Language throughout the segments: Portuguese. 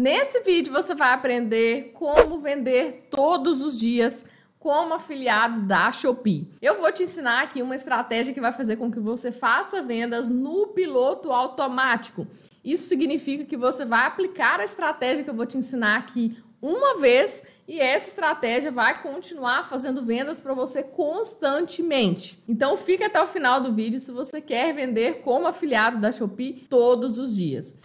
Nesse vídeo você vai aprender como vender todos os dias como afiliado da Shopee. Eu vou te ensinar aqui uma estratégia que vai fazer com que você faça vendas no piloto automático. Isso significa que você vai aplicar a estratégia que eu vou te ensinar aqui uma vez e essa estratégia vai continuar fazendo vendas para você constantemente. Então fica até o final do vídeo se você quer vender como afiliado da Shopee todos os dias.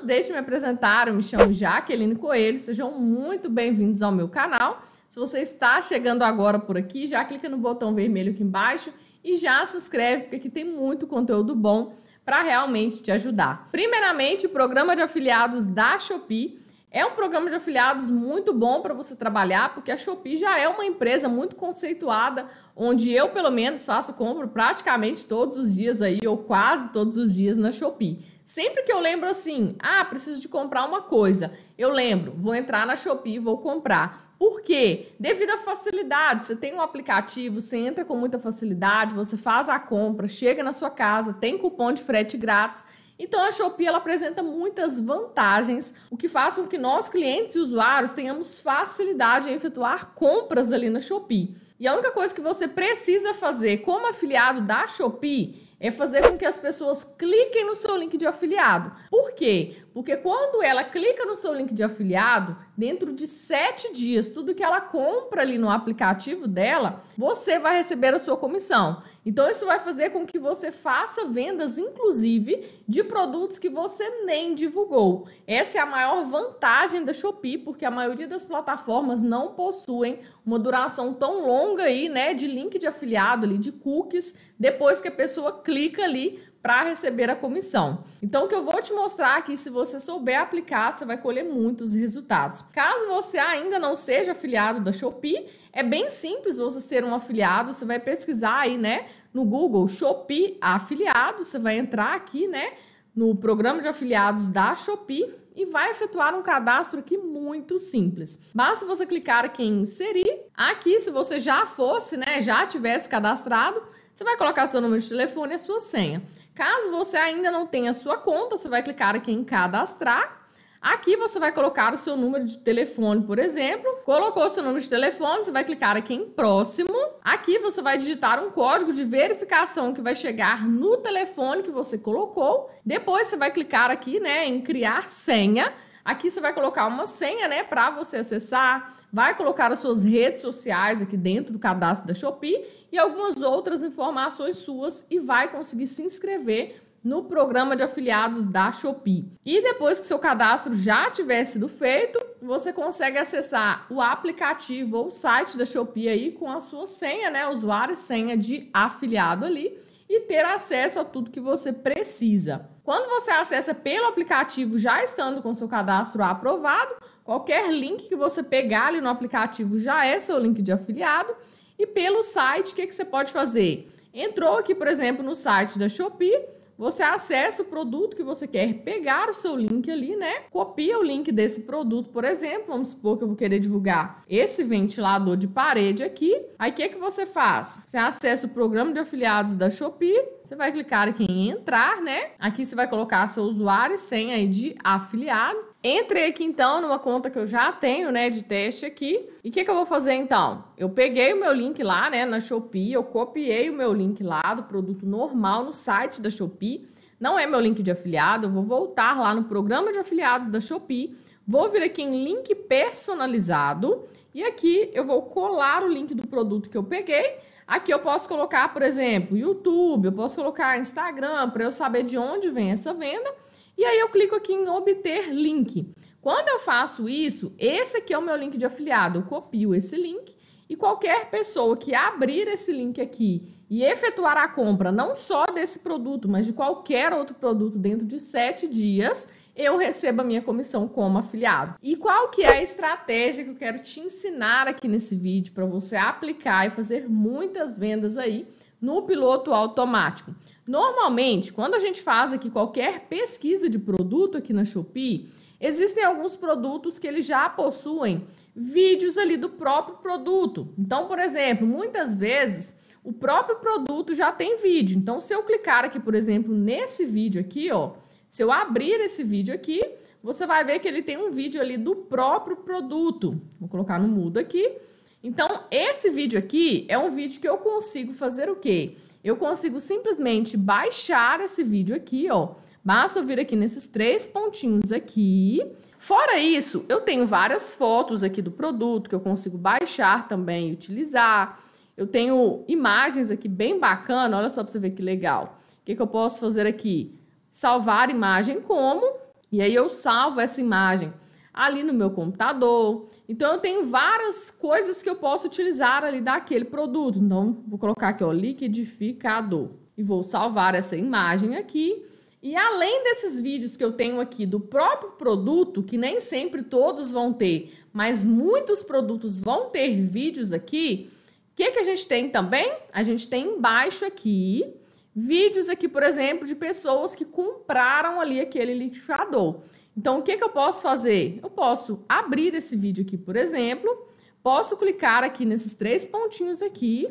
antes deixe-me apresentar, eu me chamo Jaqueline Coelho, sejam muito bem-vindos ao meu canal. Se você está chegando agora por aqui, já clica no botão vermelho aqui embaixo e já se inscreve, porque aqui tem muito conteúdo bom para realmente te ajudar. Primeiramente, o programa de afiliados da Shopee é um programa de afiliados muito bom para você trabalhar, porque a Shopee já é uma empresa muito conceituada, onde eu, pelo menos, faço compra praticamente todos os dias aí, ou quase todos os dias na Shopee. Sempre que eu lembro assim, ah, preciso de comprar uma coisa, eu lembro, vou entrar na Shopee e vou comprar. Por quê? Devido à facilidade. Você tem um aplicativo, você entra com muita facilidade, você faz a compra, chega na sua casa, tem cupom de frete grátis então a Shopee ela apresenta muitas vantagens, o que faz com que nós clientes e usuários tenhamos facilidade em efetuar compras ali na Shopee. E a única coisa que você precisa fazer como afiliado da Shopee é fazer com que as pessoas cliquem no seu link de afiliado. Por quê? Porque quando ela clica no seu link de afiliado, dentro de sete dias, tudo que ela compra ali no aplicativo dela, você vai receber a sua comissão. Então, isso vai fazer com que você faça vendas, inclusive, de produtos que você nem divulgou. Essa é a maior vantagem da Shopee, porque a maioria das plataformas não possuem uma duração tão longa aí, né, de link de afiliado ali, de cookies, depois que a pessoa clica ali para receber a comissão. Então, o que eu vou te mostrar aqui, se você souber aplicar, você vai colher muitos resultados. Caso você ainda não seja afiliado da Shopee, é bem simples você ser um afiliado, você vai pesquisar aí, né, no Google Shopee afiliado, você vai entrar aqui, né, no programa de afiliados da Shopee e vai efetuar um cadastro aqui muito simples. Basta você clicar aqui em inserir. Aqui, se você já fosse, né, já tivesse cadastrado, você vai colocar seu número de telefone e a sua senha. Caso você ainda não tenha sua conta, você vai clicar aqui em cadastrar. Aqui você vai colocar o seu número de telefone, por exemplo. Colocou o seu número de telefone, você vai clicar aqui em próximo. Aqui você vai digitar um código de verificação que vai chegar no telefone que você colocou. Depois você vai clicar aqui, né, em criar senha. Aqui você vai colocar uma senha, né, para você acessar, vai colocar as suas redes sociais aqui dentro do cadastro da Shopee e algumas outras informações suas e vai conseguir se inscrever no programa de afiliados da Shopee. E depois que seu cadastro já tiver sido feito, você consegue acessar o aplicativo ou o site da Shopee aí com a sua senha, né, usuário e senha de afiliado ali e ter acesso a tudo que você precisa. Quando você acessa pelo aplicativo já estando com seu cadastro aprovado, qualquer link que você pegar ali no aplicativo já é seu link de afiliado e pelo site, o que, que você pode fazer? Entrou aqui, por exemplo, no site da Shopee, você acessa o produto que você quer pegar o seu link ali, né? Copia o link desse produto, por exemplo. Vamos supor que eu vou querer divulgar esse ventilador de parede aqui. Aí o que, que você faz? Você acessa o programa de afiliados da Shopee. Você vai clicar aqui em entrar, né? Aqui você vai colocar seu usuário e senha aí de afiliado. Entrei aqui então numa conta que eu já tenho, né, de teste aqui. E o que, que eu vou fazer então? Eu peguei o meu link lá, né, na Shopee, eu copiei o meu link lá do produto normal no site da Shopee. Não é meu link de afiliado, eu vou voltar lá no programa de afiliados da Shopee, vou vir aqui em link personalizado e aqui eu vou colar o link do produto que eu peguei. Aqui eu posso colocar, por exemplo, YouTube, eu posso colocar Instagram para eu saber de onde vem essa venda. E aí eu clico aqui em obter link. Quando eu faço isso, esse aqui é o meu link de afiliado. Eu copio esse link e qualquer pessoa que abrir esse link aqui e efetuar a compra não só desse produto, mas de qualquer outro produto dentro de sete dias, eu recebo a minha comissão como afiliado. E qual que é a estratégia que eu quero te ensinar aqui nesse vídeo para você aplicar e fazer muitas vendas aí no piloto automático? Normalmente, quando a gente faz aqui qualquer pesquisa de produto aqui na Shopee, existem alguns produtos que eles já possuem vídeos ali do próprio produto. Então, por exemplo, muitas vezes o próprio produto já tem vídeo. Então, se eu clicar aqui, por exemplo, nesse vídeo aqui, ó, se eu abrir esse vídeo aqui, você vai ver que ele tem um vídeo ali do próprio produto. Vou colocar no mudo aqui. Então, esse vídeo aqui é um vídeo que eu consigo fazer o quê? eu consigo simplesmente baixar esse vídeo aqui, ó. Basta eu vir aqui nesses três pontinhos aqui. Fora isso, eu tenho várias fotos aqui do produto que eu consigo baixar também e utilizar. Eu tenho imagens aqui bem bacana, olha só para você ver que legal. O que, que eu posso fazer aqui? Salvar imagem como, e aí eu salvo essa imagem ali no meu computador. Então eu tenho várias coisas que eu posso utilizar ali daquele produto. Então vou colocar aqui o liquidificador e vou salvar essa imagem aqui. E além desses vídeos que eu tenho aqui do próprio produto, que nem sempre todos vão ter, mas muitos produtos vão ter vídeos aqui, o que, que a gente tem também? A gente tem embaixo aqui vídeos aqui, por exemplo, de pessoas que compraram ali aquele liquidificador. Então, o que, que eu posso fazer? Eu posso abrir esse vídeo aqui, por exemplo, posso clicar aqui nesses três pontinhos aqui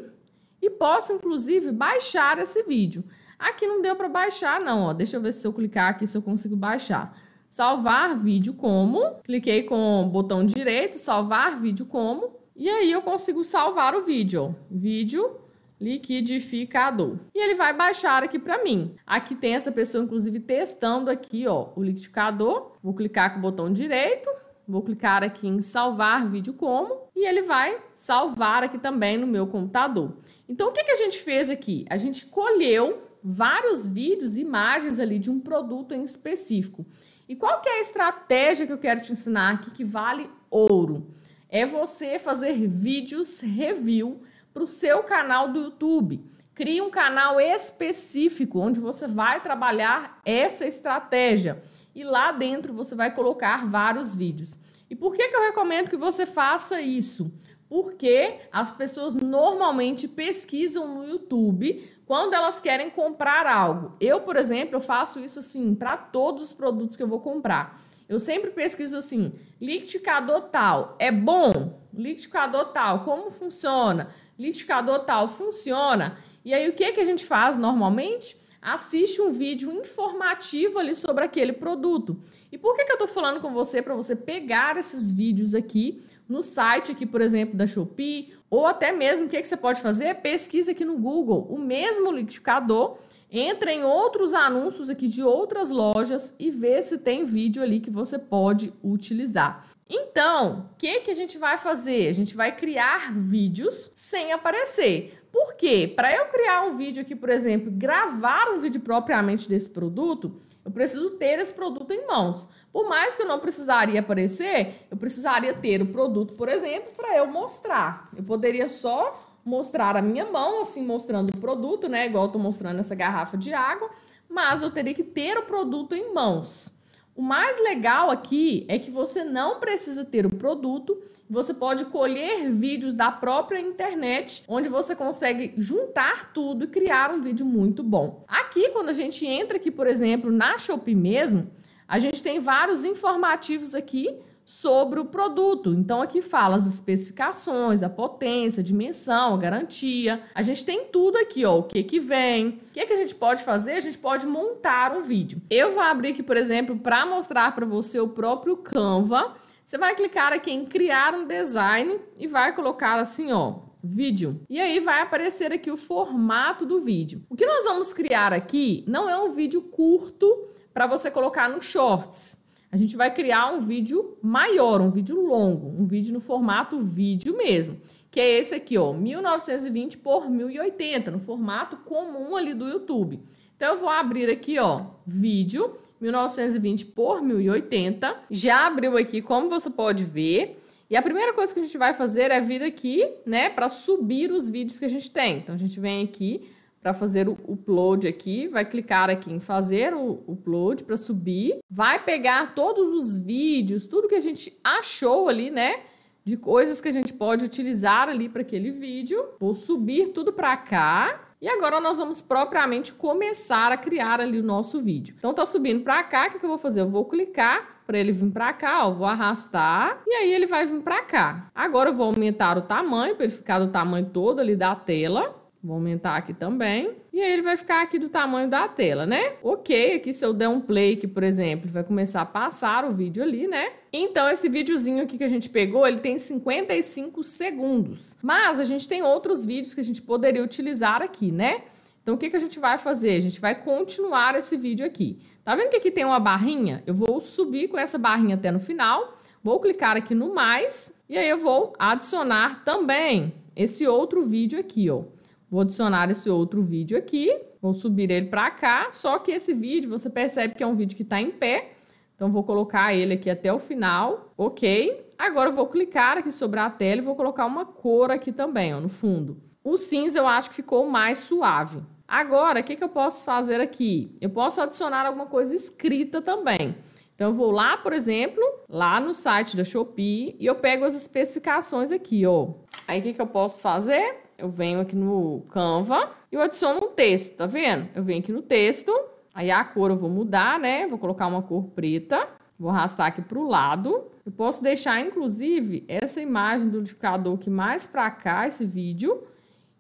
e posso, inclusive, baixar esse vídeo. Aqui não deu para baixar, não. Ó. Deixa eu ver se eu clicar aqui, se eu consigo baixar. Salvar vídeo como. Cliquei com o botão direito, salvar vídeo como. E aí eu consigo salvar o vídeo. Vídeo liquidificador. E ele vai baixar aqui para mim. Aqui tem essa pessoa, inclusive, testando aqui, ó, o liquidificador. Vou clicar com o botão direito, vou clicar aqui em salvar vídeo como e ele vai salvar aqui também no meu computador. Então, o que, que a gente fez aqui? A gente colheu vários vídeos, imagens ali de um produto em específico. E qual que é a estratégia que eu quero te ensinar aqui que vale ouro? É você fazer vídeos review para o seu canal do YouTube. Crie um canal específico onde você vai trabalhar essa estratégia. E lá dentro você vai colocar vários vídeos. E por que, que eu recomendo que você faça isso? Porque as pessoas normalmente pesquisam no YouTube quando elas querem comprar algo. Eu, por exemplo, eu faço isso assim para todos os produtos que eu vou comprar. Eu sempre pesquiso assim: liquidificador tal é bom? Liquidificador tal, como funciona? liquidificador tal funciona. E aí o que, que a gente faz normalmente? Assiste um vídeo informativo ali sobre aquele produto. E por que, que eu estou falando com você para você pegar esses vídeos aqui no site aqui, por exemplo, da Shopee, ou até mesmo o que, que você pode fazer? É pesquisa aqui no Google o mesmo liquidificador, entra em outros anúncios aqui de outras lojas e vê se tem vídeo ali que você pode utilizar. Então, o que, que a gente vai fazer? A gente vai criar vídeos sem aparecer. Por quê? Para eu criar um vídeo aqui, por exemplo, gravar um vídeo propriamente desse produto, eu preciso ter esse produto em mãos. Por mais que eu não precisaria aparecer, eu precisaria ter o produto, por exemplo, para eu mostrar. Eu poderia só mostrar a minha mão, assim, mostrando o produto, né? Igual eu estou mostrando essa garrafa de água, mas eu teria que ter o produto em mãos. O mais legal aqui é que você não precisa ter o produto, você pode colher vídeos da própria internet, onde você consegue juntar tudo e criar um vídeo muito bom. Aqui, quando a gente entra aqui, por exemplo, na Shopee mesmo, a gente tem vários informativos aqui sobre o produto. Então aqui fala as especificações, a potência, a dimensão, a garantia. A gente tem tudo aqui, ó, o que que vem. O que que a gente pode fazer? A gente pode montar um vídeo. Eu vou abrir aqui, por exemplo, para mostrar para você o próprio Canva. Você vai clicar aqui em criar um design e vai colocar assim, ó, vídeo. E aí vai aparecer aqui o formato do vídeo. O que nós vamos criar aqui não é um vídeo curto para você colocar no shorts. A gente vai criar um vídeo maior, um vídeo longo, um vídeo no formato vídeo mesmo, que é esse aqui, ó, 1920 por 1080, no formato comum ali do YouTube. Então eu vou abrir aqui, ó, vídeo 1920 por 1080. Já abriu aqui, como você pode ver. E a primeira coisa que a gente vai fazer é vir aqui, né, para subir os vídeos que a gente tem. Então a gente vem aqui, para fazer o upload aqui, vai clicar aqui em fazer o upload para subir, vai pegar todos os vídeos, tudo que a gente achou ali, né? De coisas que a gente pode utilizar ali para aquele vídeo. Vou subir tudo para cá. E agora nós vamos propriamente começar a criar ali o nosso vídeo. Então tá subindo para cá, o que, que eu vou fazer? Eu vou clicar para ele vir para cá, ó, vou arrastar e aí ele vai vir para cá. Agora eu vou aumentar o tamanho para ele ficar do tamanho todo ali da tela. Vou aumentar aqui também. E aí ele vai ficar aqui do tamanho da tela, né? Ok, aqui se eu der um play aqui, por exemplo, vai começar a passar o vídeo ali, né? Então esse videozinho aqui que a gente pegou, ele tem 55 segundos. Mas a gente tem outros vídeos que a gente poderia utilizar aqui, né? Então o que, que a gente vai fazer? A gente vai continuar esse vídeo aqui. Tá vendo que aqui tem uma barrinha? Eu vou subir com essa barrinha até no final. Vou clicar aqui no mais e aí eu vou adicionar também esse outro vídeo aqui, ó. Vou adicionar esse outro vídeo aqui, vou subir ele para cá, só que esse vídeo você percebe que é um vídeo que está em pé, então vou colocar ele aqui até o final, ok? Agora eu vou clicar aqui sobre a tela e vou colocar uma cor aqui também, ó, no fundo. O cinza eu acho que ficou mais suave. Agora, o que, que eu posso fazer aqui? Eu posso adicionar alguma coisa escrita também. Então eu vou lá, por exemplo, lá no site da Shopee e eu pego as especificações aqui, ó. Aí o que, que eu posso fazer? eu venho aqui no Canva e eu adiciono um texto, tá vendo? Eu venho aqui no texto, aí a cor eu vou mudar, né? Vou colocar uma cor preta, vou arrastar aqui para o lado. Eu posso deixar, inclusive, essa imagem do liquidificador aqui mais pra cá, esse vídeo,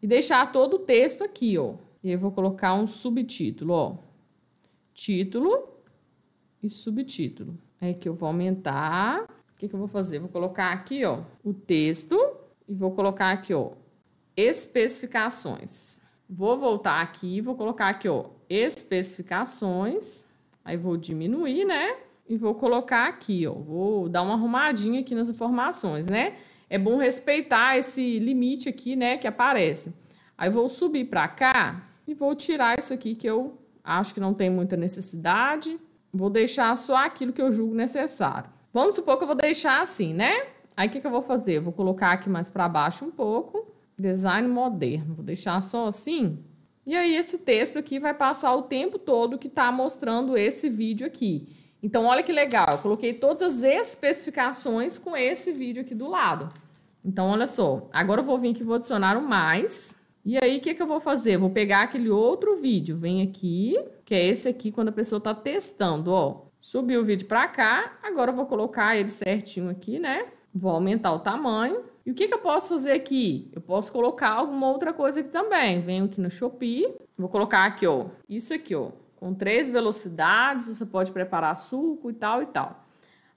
e deixar todo o texto aqui, ó. E eu vou colocar um subtítulo, ó. Título e subtítulo. É que eu vou aumentar. O que, que eu vou fazer? Vou colocar aqui, ó, o texto e vou colocar aqui, ó, especificações. Vou voltar aqui, vou colocar aqui, ó, especificações. Aí vou diminuir, né? E vou colocar aqui, ó, vou dar uma arrumadinha aqui nas informações, né? É bom respeitar esse limite aqui, né, que aparece. Aí vou subir para cá e vou tirar isso aqui que eu acho que não tem muita necessidade. Vou deixar só aquilo que eu julgo necessário. Vamos supor que eu vou deixar assim, né? Aí o que, que eu vou fazer? Eu vou colocar aqui mais para baixo um pouco Design moderno. Vou deixar só assim. E aí, esse texto aqui vai passar o tempo todo que está mostrando esse vídeo aqui. Então, olha que legal. Eu coloquei todas as especificações com esse vídeo aqui do lado. Então, olha só. Agora eu vou vir aqui e vou adicionar um mais. E aí, o que, que eu vou fazer? Vou pegar aquele outro vídeo. Vem aqui, que é esse aqui, quando a pessoa está testando, ó. Subi o vídeo para cá. Agora eu vou colocar ele certinho aqui, né? Vou aumentar o tamanho. E o que, que eu posso fazer aqui? Eu posso colocar alguma outra coisa aqui também. Venho aqui no Shopee, vou colocar aqui, ó, isso aqui, ó, com três velocidades, você pode preparar suco e tal e tal.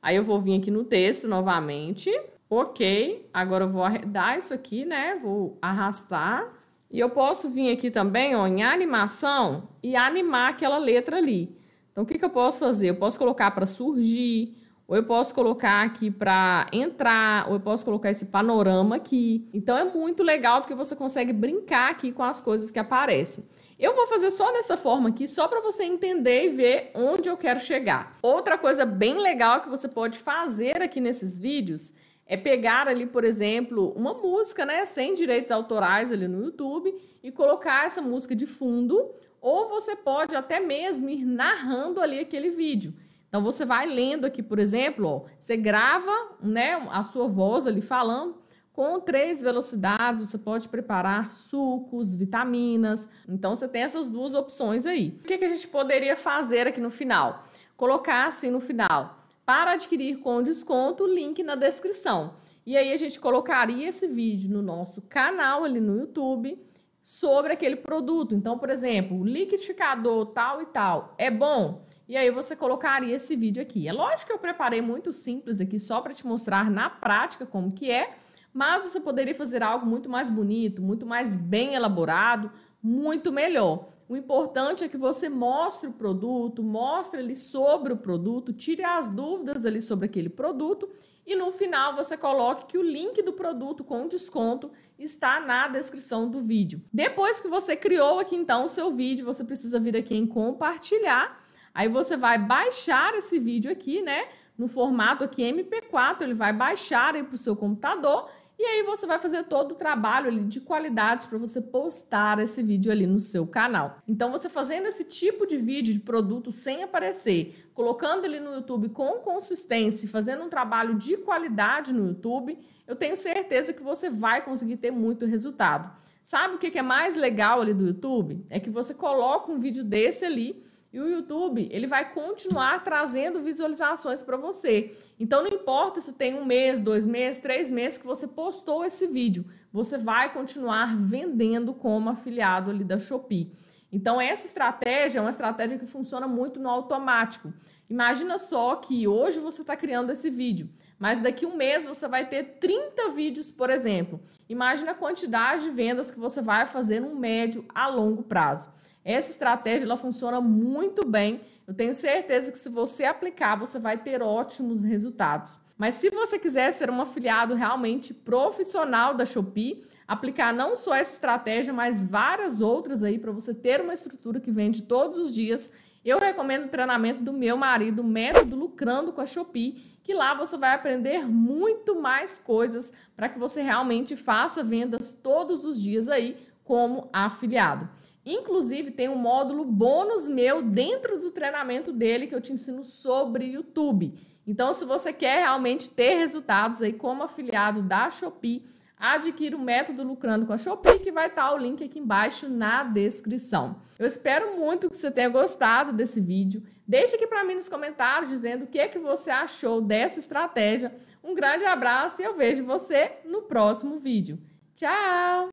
Aí eu vou vir aqui no texto novamente, ok, agora eu vou arredar isso aqui, né, vou arrastar. E eu posso vir aqui também, ó, em animação e animar aquela letra ali. Então, o que, que eu posso fazer? Eu posso colocar para surgir, ou eu posso colocar aqui para entrar, ou eu posso colocar esse panorama aqui. Então é muito legal porque você consegue brincar aqui com as coisas que aparecem. Eu vou fazer só dessa forma aqui, só para você entender e ver onde eu quero chegar. Outra coisa bem legal que você pode fazer aqui nesses vídeos é pegar ali, por exemplo, uma música, né, sem direitos autorais ali no YouTube e colocar essa música de fundo, ou você pode até mesmo ir narrando ali aquele vídeo. Então você vai lendo aqui, por exemplo, ó, você grava né, a sua voz ali falando com três velocidades, você pode preparar sucos, vitaminas. Então você tem essas duas opções aí. O que, que a gente poderia fazer aqui no final? Colocar assim no final, para adquirir com desconto, link na descrição. E aí a gente colocaria esse vídeo no nosso canal ali no YouTube sobre aquele produto. Então, por exemplo, liquidificador tal e tal é bom. E aí você colocaria esse vídeo aqui. É lógico que eu preparei muito simples aqui só para te mostrar na prática como que é, mas você poderia fazer algo muito mais bonito, muito mais bem elaborado, muito melhor. O importante é que você mostre o produto, mostre ali sobre o produto, tire as dúvidas ali sobre aquele produto e no final você coloque que o link do produto com desconto está na descrição do vídeo. Depois que você criou aqui então o seu vídeo, você precisa vir aqui em compartilhar. Aí você vai baixar esse vídeo aqui, né? No formato aqui MP4, ele vai baixar aí para o seu computador e aí você vai fazer todo o trabalho ali de qualidade para você postar esse vídeo ali no seu canal. Então você fazendo esse tipo de vídeo de produto sem aparecer, colocando ele no YouTube com consistência, fazendo um trabalho de qualidade no YouTube, eu tenho certeza que você vai conseguir ter muito resultado. Sabe o que é mais legal ali do YouTube? É que você coloca um vídeo desse ali e o YouTube, ele vai continuar trazendo visualizações para você. Então, não importa se tem um mês, dois meses, três meses que você postou esse vídeo, você vai continuar vendendo como afiliado ali da Shopee. Então, essa estratégia é uma estratégia que funciona muito no automático. Imagina só que hoje você está criando esse vídeo, mas daqui um mês você vai ter 30 vídeos, por exemplo. Imagina a quantidade de vendas que você vai fazer no médio a longo prazo. Essa estratégia ela funciona muito bem. Eu tenho certeza que se você aplicar, você vai ter ótimos resultados. Mas se você quiser ser um afiliado realmente profissional da Shopee, aplicar não só essa estratégia, mas várias outras aí para você ter uma estrutura que vende todos os dias, eu recomendo o treinamento do meu marido, Método Lucrando com a Shopee, que lá você vai aprender muito mais coisas para que você realmente faça vendas todos os dias aí como afiliado. Inclusive, tem um módulo bônus meu dentro do treinamento dele que eu te ensino sobre YouTube. Então, se você quer realmente ter resultados aí como afiliado da Shopee, adquira o método lucrando com a Shopee, que vai estar tá o link aqui embaixo na descrição. Eu espero muito que você tenha gostado desse vídeo. Deixe aqui para mim nos comentários dizendo o que é que você achou dessa estratégia. Um grande abraço e eu vejo você no próximo vídeo. Tchau!